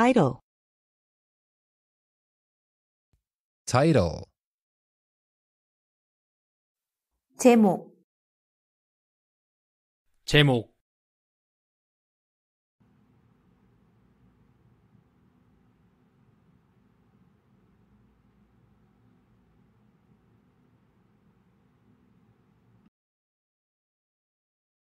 title. title 제목 제목